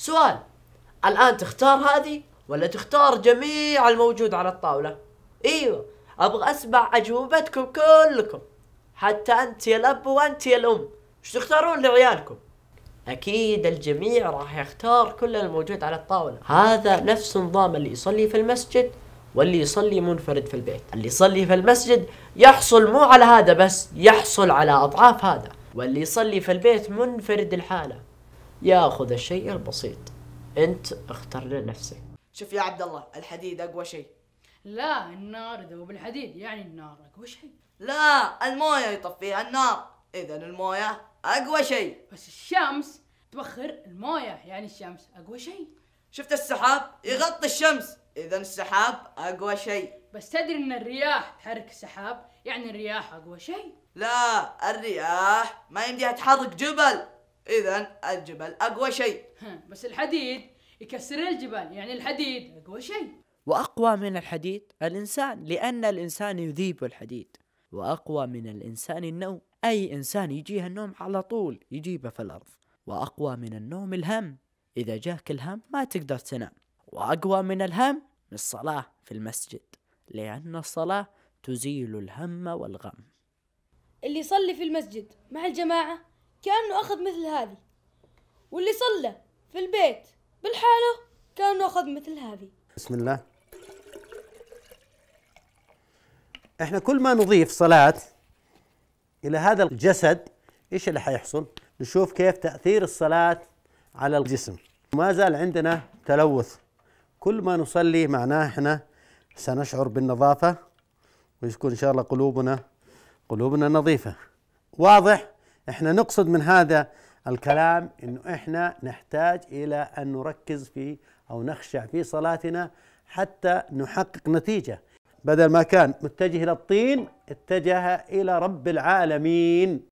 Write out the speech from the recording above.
سؤال الآن تختار هذه ولا تختار جميع الموجود على الطاولة ايوه ابغى اسمع اجوبتكم كلكم حتى انت يا الاب وانت يا الام ايش تختارون لعيالكم اكيد الجميع راح يختار كل الموجود على الطاولة هذا نفس نظام اللي يصلي في المسجد واللي يصلي منفرد في البيت اللي يصلي في المسجد يحصل مو على هذا بس يحصل على اضعاف هذا واللي يصلي في البيت منفرد الحالة ياخذ الشيء البسيط انت اختر لنفسك شوف يا عبد الله الحديد اقوى شيء لا النار ذوب الحديد يعني النار اقوى شيء لا المويه يطفيها النار اذا المويه اقوى شيء بس الشمس توخر المويه يعني الشمس اقوى شيء شفت السحاب يغطي الشمس اذا السحاب اقوى شيء بس تدري ان الرياح تحرك السحاب يعني الرياح اقوى شيء لا الرياح ما يمديها تحرك جبل اذا الجبل اقوى شيء بس الحديد يكسر الجبال يعني الحديد اقوى شيء واقوى من الحديد الانسان لان الانسان يذيب الحديد واقوى من الانسان النوم اي انسان يجيه النوم على طول يجيبه في الارض واقوى من النوم الهم اذا جاك الهم ما تقدر تنام واقوى من الهم الصلاه في المسجد لان الصلاه تزيل الهم والغم اللي يصلي في المسجد مع الجماعه كأنه أخذ مثل هذه واللي صلى في البيت بالحالة كأنه أخذ مثل هذه بسم الله احنا كل ما نضيف صلاة إلى هذا الجسد ايش اللي حيحصل؟ نشوف كيف تأثير الصلاة على الجسم ما زال عندنا تلوث كل ما نصلي معناه احنا سنشعر بالنظافة ويكون إن شاء الله قلوبنا قلوبنا نظيفة واضح؟ احنا نقصد من هذا الكلام انه احنا نحتاج الى ان نركز في او نخشع في صلاتنا حتى نحقق نتيجه بدل ما كان متجه الى الطين اتجه الى رب العالمين